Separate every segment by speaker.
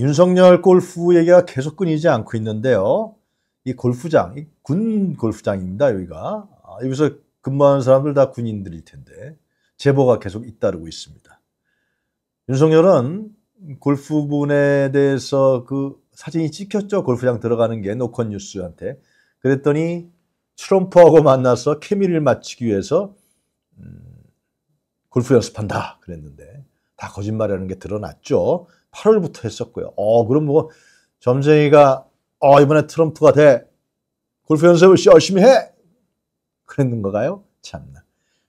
Speaker 1: 윤석열 골프 얘기가 계속 끊이지 않고 있는데요. 이 골프장, 이군 골프장입니다, 여기가. 아, 여기서 근무하는 사람들 다 군인들일 텐데 제보가 계속 잇따르고 있습니다. 윤석열은 골프 분에 대해서 그 사진이 찍혔죠. 골프장 들어가는 게 노컷 뉴스한테. 그랬더니 트럼프하고 만나서 케미를 맞추기 위해서 음, 골프 연습한다 그랬는데 다 거짓말이라는 게 드러났죠. 8월부터 했었고요. 어, 그럼 뭐 점쟁이가 어, 이번에 트럼프가 돼. 골프 연습을 열심히 해. 그랬는 가요 참나.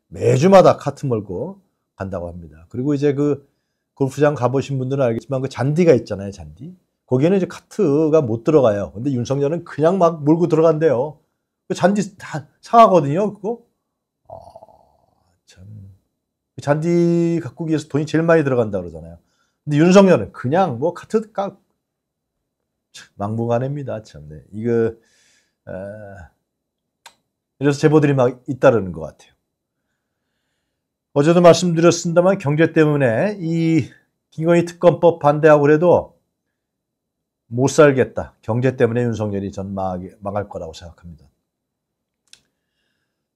Speaker 1: 매주마다 카트 몰고 간다고 합니다. 그리고 이제 그 골프장 가보신 분들은 알겠지만 그 잔디가 있잖아요, 잔디. 거기는 이제 카트가 못 들어가요. 근데 윤석열은 그냥 막 몰고 들어간대요. 그 잔디 다 상하거든요, 그거. 아, 참. 그 잔디 가꾸기 위해서 돈이 제일 많이 들어간다 그러잖아요. 근데 윤석열은 그냥 뭐 같은 깍 막무가내입니다. 참. 네. 이거 에... 이래서 제보들이 막 잇따르는 것 같아요. 어제도 말씀드렸습니다만 경제 때문에 이 김건희 특검법 반대하고 그래도 못 살겠다. 경제 때문에 윤석열이 전 망, 망할 거라고 생각합니다.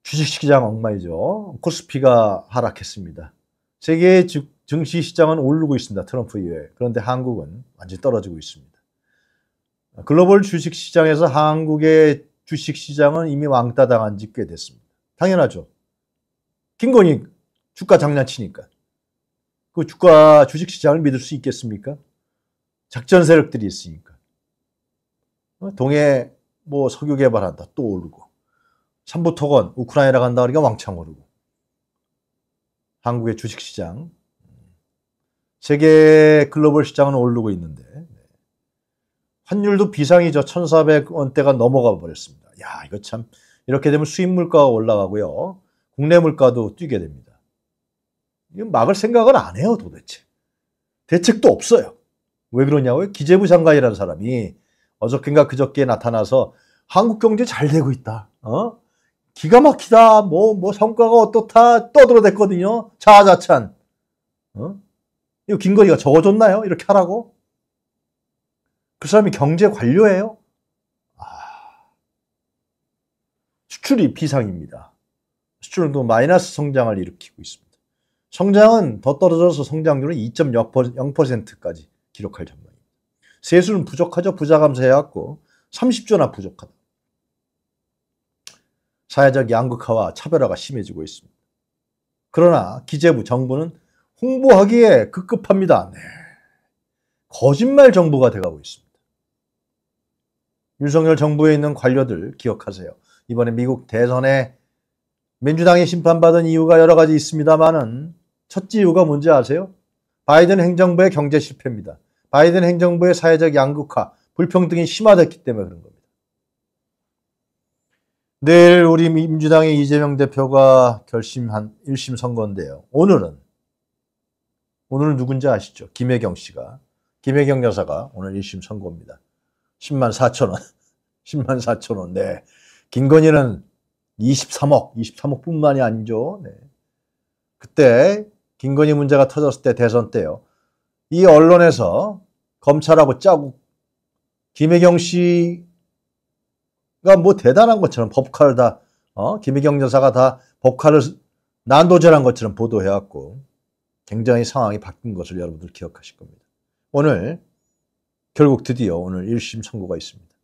Speaker 1: 주식시장 엉망이죠. 코스피가 하락했습니다. 세계의 증시 시장은 오르고 있습니다. 트럼프 이외에. 그런데 한국은 완전히 떨어지고 있습니다. 글로벌 주식 시장에서 한국의 주식 시장은 이미 왕따 당한 지 꽤 됐습니다. 당연하죠. 김건희 주가 장난치니까. 그 주가 주식 시장을 믿을 수 있겠습니까? 작전 세력들이 있으니까. 어, 동해 뭐 석유 개발한다 또 오르고. 삼부토건 우크라이나 간다 그러니까 왕창 오르고. 한국의 주식시장, 세계 글로벌 시장은 오르고 있는데 환율도 비상이저 1,400원대가 넘어가 버렸습니다. 야, 이거 참 이렇게 되면 수입 물가가 올라가고요. 국내 물가도 뛰게 됩니다. 이거 막을 생각을 안 해요, 도대체. 대책도 없어요. 왜 그러냐고요? 기재부 장관이라는 사람이 어저께인가 그저께 나타나서 한국 경제 잘 되고 있다. 어? 기가 막히다, 뭐, 뭐, 성과가 어떻다, 떠들어댔거든요. 자아자찬. 어? 이거 김건희가 적어줬나요? 이렇게 하라고? 그 사람이 경제 관료예요? 아... 수출이 비상입니다. 수출은 또 마이너스 성장을 일으키고 있습니다. 성장은 더 떨어져서 성장률은 2.0%까지 기록할 전망입니다. 세수는 부족하죠. 부자 감세해왔고 30조나 부족하다. 사회적 양극화와 차별화가 심해지고 있습니다. 그러나 기재부 정부는 홍보하기에 급급합니다. 네. 거짓말 정부가 돼가고 있습니다. 윤석열 정부에 있는 관료들 기억하세요. 이번에 미국 대선에 민주당이 심판받은 이유가 여러 가지 있습니다만은 첫 이유가 뭔지 아세요? 바이든 행정부의 경제 실패입니다. 바이든 행정부의 사회적 양극화, 불평등이 심화됐기 때문에 그런 겁니다. 내일 우리 민주당의 이재명 대표가 결심한 1심 선거인데요. 오늘은 오늘은 누군지 아시죠? 김혜경 씨가 김혜경 여사가 오늘 1심 선고입니다. 10만 4천 원. 10만 4천 원. 네. 김건희는 23억, 23억뿐만이 아니죠. 네. 그때 김건희 문제가 터졌을 때 대선 때요. 이 언론에서 검찰하고 짜고 김혜경 씨 그러니까 뭐 대단한 것처럼 법카를 다 어? 김희경 여사가 다 법카를 난도질한 것처럼 보도해왔고 굉장히 상황이 바뀐 것을 여러분들 기억하실 겁니다. 오늘 결국 드디어 오늘 1심 선고가 있습니다.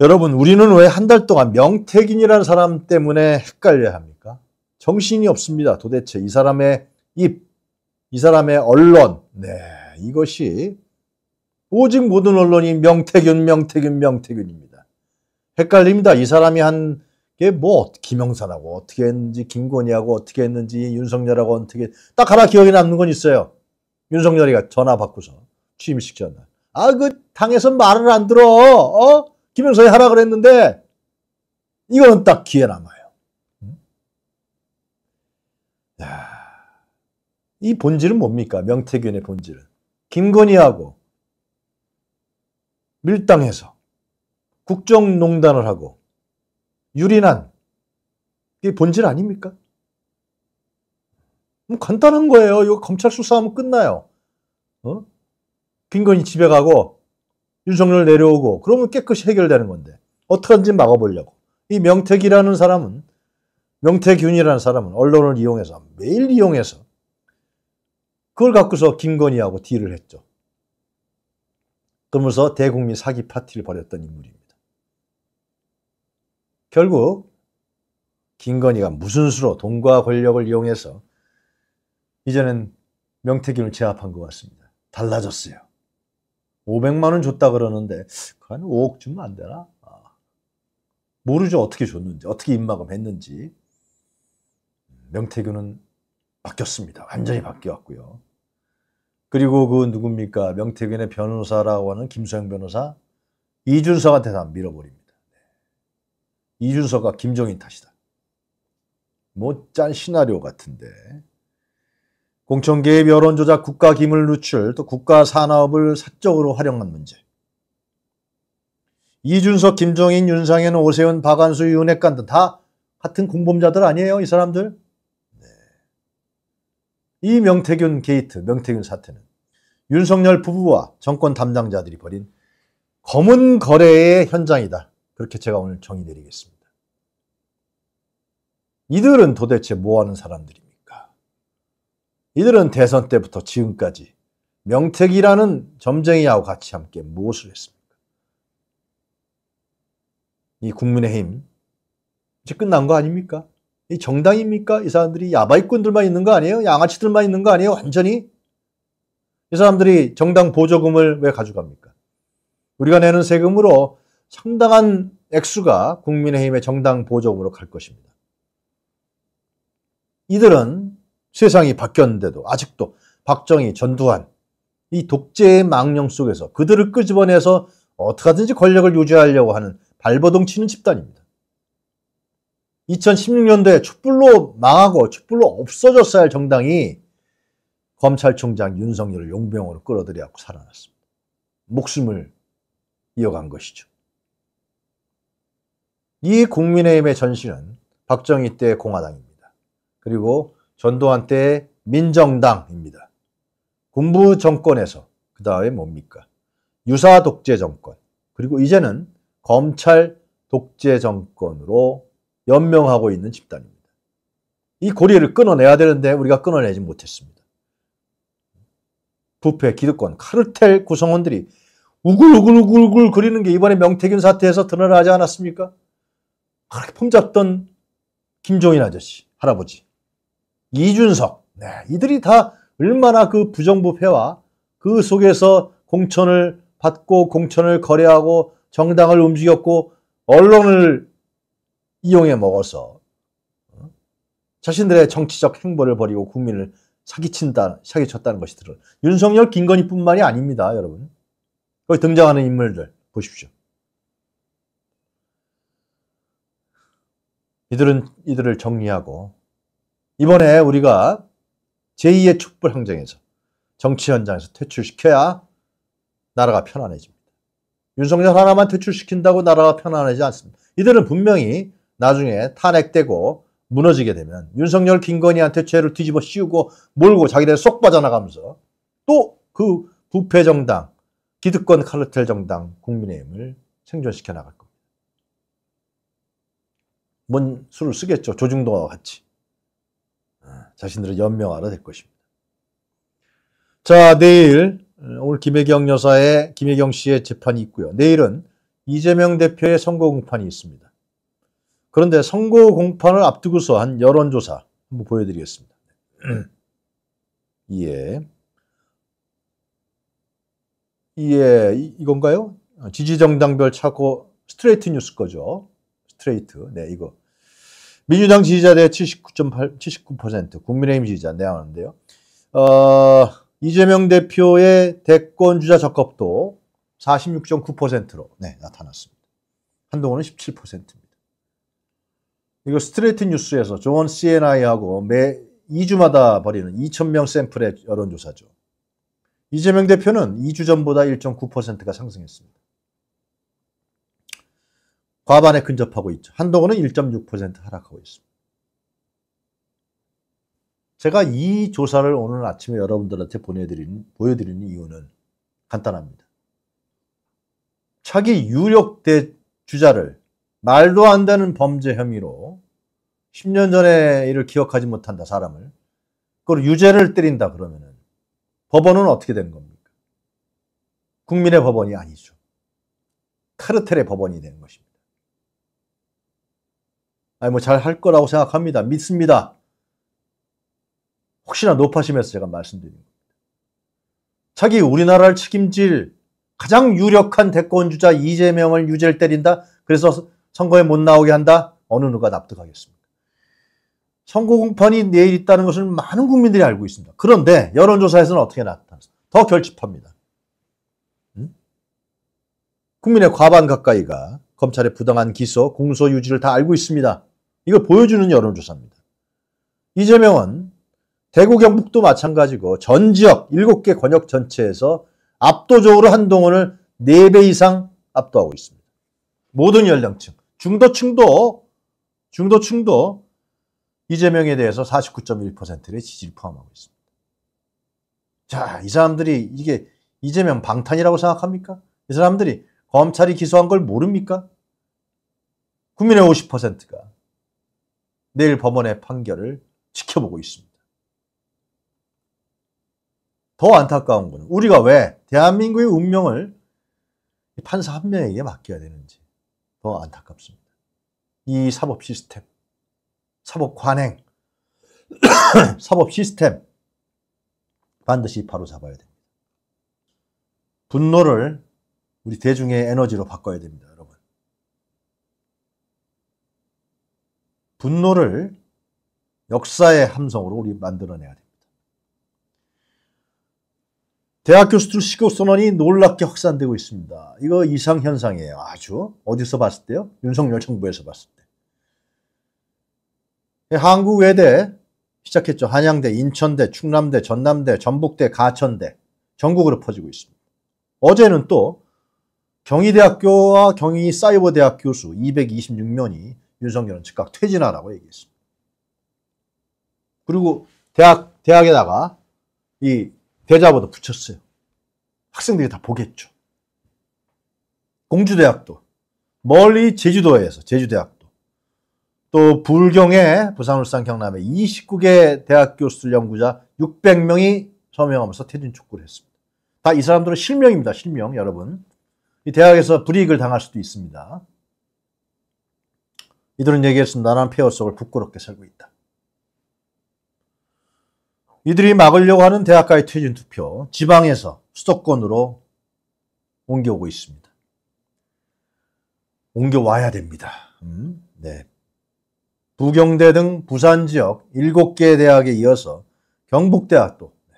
Speaker 1: 여러분 우리는 왜 한 달 동안 명태균이라는 사람 때문에 헷갈려야 합니까? 정신이 없습니다. 도대체 이 사람의 입, 이 사람의 언론, 네 이것이 오직 모든 언론이 명태균, 명태균, 명태균입니다. 헷갈립니다. 이 사람이 한 게 뭐 김영사라고 어떻게 했는지 김건희하고 어떻게 했는지 윤석열하고 어떻게 딱 하나 기억에 남는 건 있어요. 윤석열이 전화 받고서 취임식 전날. 아, 그 당에서 말을 안 들어. 어? 김영선이 하라 그랬는데 이거는 딱 기회 남아요. 음? 야, 이 본질은 뭡니까? 명태균의 본질은 김건희하고 밀당해서 국정농단을 하고 유린한 게 본질 아닙니까? 간단한 거예요. 이거 검찰 수사하면 끝나요. 어? 김건희 집에 가고 윤석열 내려오고 그러면 깨끗이 해결되는 건데 어떻게든지 막아보려고 이 명태기라는 사람은 명태균이라는 사람은 언론을 이용해서 매일 이용해서 그걸 갖고서 김건희하고 딜을 했죠. 그러면서 대국민 사기 파티를 벌였던 인물입니다. 결국 김건희가 무슨 수로 돈과 권력을 이용해서 이제는 명태균을 제압한 것 같습니다. 달라졌어요. 500만 원 줬다 그러는데 한 5억 주면 안 되나? 아, 모르죠. 어떻게 줬는지, 어떻게 입마금 했는지. 명태균은 바뀌었습니다. 완전히 바뀌었고요. 그리고 그 누굽니까? 명태균의 변호사라고 하는 김소영 변호사 이준석한테 다 밀어버립니다. 네. 이준석과 김종인 탓이다. 못 짠 시나리오 같은데. 공청계의 여론조작, 국가기물 누출, 또 국가산업을 사적으로 활용한 문제. 이준석, 김종인, 윤상현, 오세훈, 박안수, 윤핵관 등다 같은 공범자들 아니에요? 이 사람들? 이 명태균 게이트, 명태균 사태는 윤석열 부부와 정권 담당자들이 벌인 검은 거래의 현장이다. 그렇게 제가 오늘 정의 내리겠습니다. 이들은 도대체 뭐 하는 사람들입니까? 이들은 대선 때부터 지금까지 명태기라는 점쟁이하고 같이 함께 무엇을 했습니까? 이 국민의힘 이제 끝난 거 아닙니까? 이 정당입니까? 이 사람들이 야바이꾼들만 있는 거 아니에요? 양아치들만 있는 거 아니에요? 완전히? 이 사람들이 정당 보조금을 왜 가져갑니까? 우리가 내는 세금으로 상당한 액수가 국민의힘의 정당 보조금으로 갈 것입니다. 이들은 세상이 바뀌었는데도 아직도 박정희, 전두환 이 독재의 망령 속에서 그들을 끄집어내서 어떻게든지 권력을 유지하려고 하는 발버둥 치는 집단입니다. 2016년도에 촛불로 망하고 촛불로 없어졌어야 할 정당이 검찰총장 윤석열을 용병으로 끌어들여갖고 살아났습니다. 목숨을 이어간 것이죠. 이 국민의힘의 전신은 박정희 때 공화당입니다. 그리고 전두환 때 민정당입니다. 군부 정권에서 그 다음에 뭡니까? 유사 독재 정권 그리고 이제는 검찰 독재 정권으로 연명하고 있는 집단입니다. 이 고리를 끊어내야 되는데 우리가 끊어내지 못했습니다. 부패, 기득권, 카르텔 구성원들이 우글우글우글우글 거리는 게 이번에 명태균 사태에서 드러나지 않았습니까? 그렇게 품잡던 김종인 아저씨, 할아버지, 이준석, 네, 이들이 다 얼마나 그 부정부패와 그 속에서 공천을 받고 공천을 거래하고 정당을 움직였고 언론을 이용해 먹어서 어? 자신들의 정치적 행보를 버리고 국민을 사기친다, 사기쳤다는 것이들. 윤석열, 김건희뿐만이 아닙니다, 여러분. 거기 등장하는 인물들 보십시오. 이들은 이들을 정리하고 이번에 우리가 제2의 촛불 항쟁에서 정치 현장에서 퇴출시켜야 나라가 편안해집니다. 윤석열 하나만 퇴출시킨다고 나라가 편안하지 않습니다. 이들은 분명히 나중에 탄핵되고 무너지게 되면 윤석열 김건희한테 죄를 뒤집어 씌우고 몰고 자기들 쏙 빠져나가면서 또 그 부패 정당 기득권 칼르텔 정당 국민의힘을 생존시켜 나갈 겁니다. 뭔 수를 쓰겠죠. 조중동과 같이. 아, 자신들을 연명하러 될 것입니다. 자, 내일 어, 오늘 김혜경 여사의 김혜경 씨의 재판이 있고요. 내일은 이재명 대표의 선거 공판이 있습니다. 그런데 선거 공판을 앞두고서 한 여론조사 한번 보여드리겠습니다. 예. 예, 이건가요? 어, 지지정당별 차고 스트레이트 뉴스 거죠. 스트레이트. 네, 이거. 민주당 지지자 대 79.8, 79%, 국민의힘 지지자 내하는데요. 어, 이재명 대표의 대권 주자 적합도 46.9%로 네, 나타났습니다. 한동훈은 17%입니다. 이거 스트레이트 뉴스에서 존 CNI하고 매 2주마다 벌이는 2,000명 샘플의 여론조사죠. 이재명 대표는 2주 전보다 1.9%가 상승했습니다. 과반에 근접하고 있죠. 한동훈은 1.6% 하락하고 있습니다. 제가 이 조사를 오늘 아침에 여러분들한테 보내드리는, 보여드리는 이유는 간단합니다. 차기 유력 대주자를 말도 안 되는 범죄 혐의로 10년 전의 일을 기억하지 못한다, 사람을. 그걸 유죄를 때린다 그러면은 법원은 어떻게 되는 겁니까? 국민의 법원이 아니죠. 카르텔의 법원이 되는 것입니다. 아니, 뭐잘 할 거라고 생각합니다. 믿습니다. 혹시나 높아심에서 제가 말씀드린 겁니다. 자기 우리나라를 책임질 가장 유력한 대권주자 이재명을 유죄를 때린다. 그래서 선거에 못 나오게 한다? 어느 누가 납득하겠습니까? 선거 공판이 내일 있다는 것을 많은 국민들이 알고 있습니다. 그런데 여론조사에서는 어떻게 나타나서더 결집합니다. 음? 국민의 과반 가까이가 검찰의 부당한 기소, 공소 유지를 다 알고 있습니다. 이걸 보여주는 여론조사입니다. 이재명은 대구 경북도 마찬가지고 전 지역 7개 권역 전체에서 압도적으로 한동훈을 4배 이상 압도하고 있습니다. 모든 연령층. 중도층도 중도층도 이재명에 대해서 49.1%의 지지를 포함하고 있습니다. 자, 이 사람들이 이게 이재명 방탄이라고 생각합니까? 이 사람들이 검찰이 기소한 걸 모릅니까? 국민의 50%가 내일 법원의 판결을 지켜보고 있습니다. 더 안타까운 거 우리가 왜 대한민국의 운명을 판사 한 명에게 맡겨야 되는지 더 안타깝습니다. 이 사법 시스템, 사법 관행, 사법 시스템 반드시 바로잡아야 됩니다. 분노를 우리 대중의 에너지로 바꿔야 됩니다, 여러분. 분노를 역사의 함성으로 우리 만들어내야 됩니다. 대학 교수들 시급 선언이 놀랍게 확산되고 있습니다. 이거 이상 현상이에요. 아주 어디서 봤을 때요? 윤석열 정부에서 봤을 때. 한국 외대 시작했죠. 한양대, 인천대, 충남대, 전남대, 전북대, 가천대 전국으로 퍼지고 있습니다. 어제는 또 경희대학교와 경희사이버대학 교수 226명이 윤석열은 즉각 퇴진하라고 얘기했습니다. 그리고 대학, 대학에다가 이 대자보도 붙였어요. 학생들이 다 보겠죠. 공주대학도 멀리 제주도에서 제주대학도 또 불경에 부산 울산 경남에 29개 대학 교수 연구자 600명이 서명하면서 퇴진 촉구를 했습니다. 다 이 사람들은 실명입니다. 실명 여러분. 이 대학에서 불이익을 당할 수도 있습니다. 이들은 얘기했습니다. 나는 폐허 속을 부끄럽게 살고 있다. 이들이 막으려고 하는 대학가의 퇴진 투표, 지방에서 수도권으로 옮겨오고 있습니다. 옮겨와야 됩니다. 음, 네. 부경대 등 부산 지역 7개 대학에 이어서 경북대학도 네.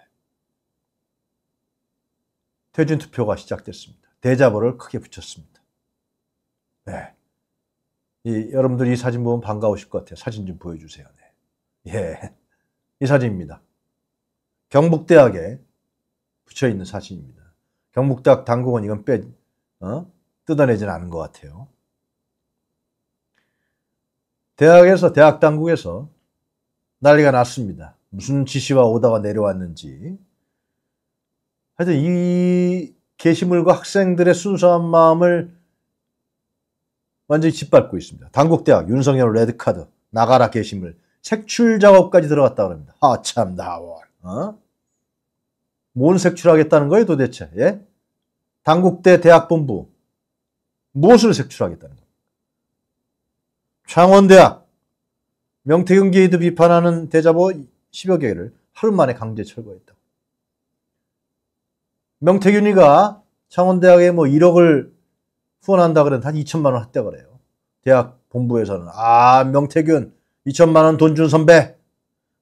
Speaker 1: 퇴진 투표가 시작됐습니다. 대자보를 크게 붙였습니다. 네. 이, 여러분들이 이 사진 보면 반가우실 것 같아요. 사진 좀 보여주세요. 네. 예. 이 사진입니다. 경북대학에 붙여 있는 사진입니다. 경북대학 당국은 이건 빼 어? 뜯어내진 않은 것 같아요. 대학에서 대학 당국에서 난리가 났습니다. 무슨 지시와 오다가 내려왔는지. 하여튼 이 게시물과 학생들의 순수한 마음을 완전히 짓밟고 있습니다. 당국대학 윤석열 레드카드 나가라 게시물 색출 작업까지 들어갔다고 합니다. 아참 나와. 어? 뭔 색출하겠다는 거예요, 도대체? 예? 당국대 대학본부. 무엇을 색출하겠다는 거예요? 창원대학. 명태균 게이드 비판하는 대자보 10여 개를 하루 만에 강제 철거했다. 명태균이가 창원대학에 뭐 1억을 후원한다 그러는데 한 2천만 원 했다 그래요. 대학 본부에서는. 아, 명태균, 2천만 원 돈 준 선배.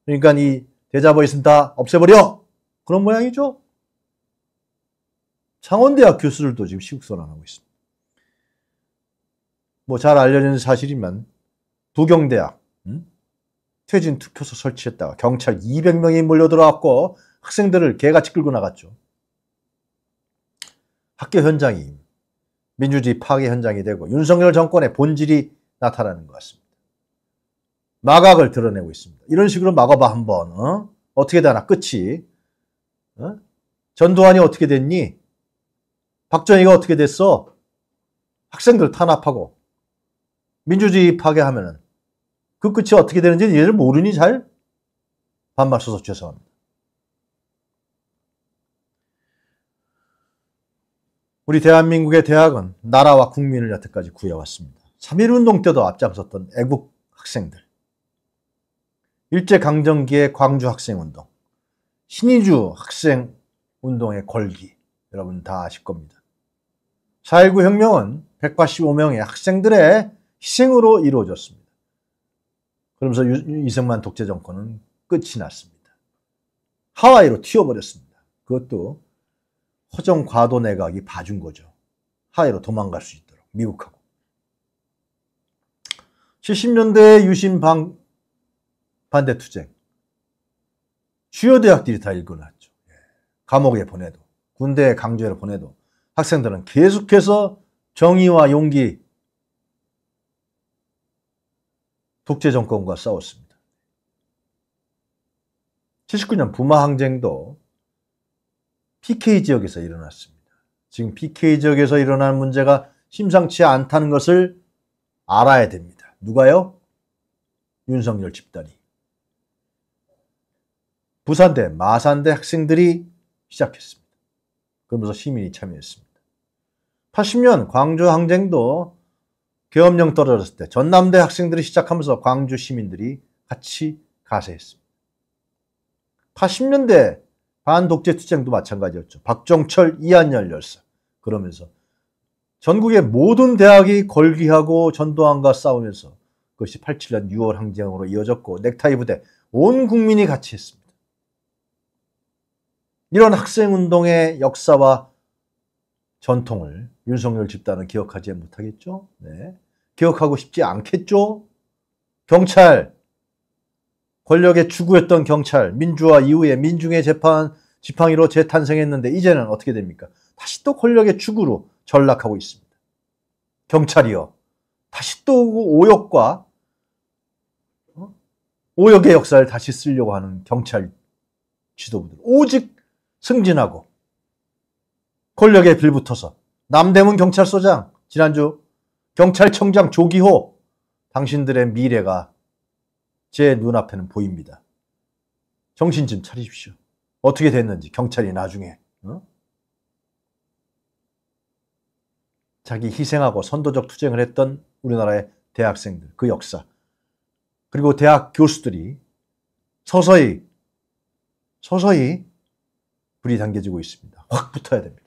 Speaker 1: 그러니까 이 계좌보이슨 다 없애버려! 그런 모양이죠? 창원대학 교수들도 지금 시국선언하고 있습니다. 뭐 잘 알려진 사실이지 부경대학 음? 퇴진 투표소 설치했다가 경찰 200명이 몰려들어왔고 학생들을 개같이 끌고 나갔죠. 학교 현장이 민주주의 파괴 현장이 되고 윤석열 정권의 본질이 나타나는 것 같습니다. 마각을 드러내고 있습니다. 이런 식으로 막아봐 한번. 어? 어떻게 되나 끝이. 어? 전두환이 어떻게 됐니? 박정희가 어떻게 됐어? 학생들 탄압하고 민주주의 파괴하면은 그 끝이 어떻게 되는지 얘를 모르니 잘? 반말 써서 죄송합니다. 우리 대한민국의 대학은 나라와 국민을 여태까지 구해왔습니다. 3.1운동 때도 앞장섰던 애국 학생들. 일제강점기의 광주 학생운동, 신의주 학생운동의 걸기 여러분 다 아실 겁니다. 4.19 혁명은 185명의 학생들의 희생으로 이루어졌습니다. 그러면서 이승만 독재 정권은 끝이 났습니다. 하와이로 튀어버렸습니다. 그것도 허정 과도 내각이 봐준 거죠. 하와이로 도망갈 수 있도록 미국하고. 70년대 유신 방 반대 투쟁. 주요 대학들이 다일어놨죠 예. 감옥에 보내도 군대에 강제로 보내도 학생들은 계속해서 정의와 용기 독재 정권과 싸웠습니다. 79년 부마 항쟁도 PK 지역에서 일어났습니다. 지금 PK 지역에서 일어난 문제가 심상치 않다는 것을 알아야 됩니다. 누가요? 윤석열 집단이. 부산대, 마산대 학생들이 시작했습니다. 그러면서 시민이 참여했습니다. 80년 광주 항쟁도 계엄령 떨어졌을 때 전남대 학생들이 시작하면서 광주 시민들이 같이 가세했습니다. 80년대 반독재 투쟁도 마찬가지였죠. 박종철 이한열 열사 그러면서 전국의 모든 대학이 걸기하고 전두환과 싸우면서 그것이 87년 6월 항쟁으로 이어졌고 넥타이 부대 온 국민이 같이 했습니다. 이런 학생운동의 역사와 전통을 윤석열 집단은 기억하지 못하겠죠? 네. 기억하고 싶지 않겠죠? 경찰, 권력에 추구했던 경찰, 민주화 이후에 민중의 재판 지팡이로 재탄생했는데 이제는 어떻게 됩니까? 다시 또 권력의 축으로 전락하고 있습니다. 경찰이요. 다시 또 그 오역과 어? 오역의 역사를 다시 쓰려고 하는 경찰 지도부들. 오직 승진하고 권력에 빌붙어서 남대문 경찰서장 지난주 경찰청장 조기호 당신들의 미래가 제 눈앞에는 보입니다. 정신 좀 차리십시오. 어떻게 됐는지 경찰이 나중에 어? 자기 희생하고 선도적 투쟁을 했던 우리나라의 대학생들 그 역사 그리고 대학 교수들이 서서히 서서히 불이 당겨지고 있습니다. 확 붙어야 됩니다.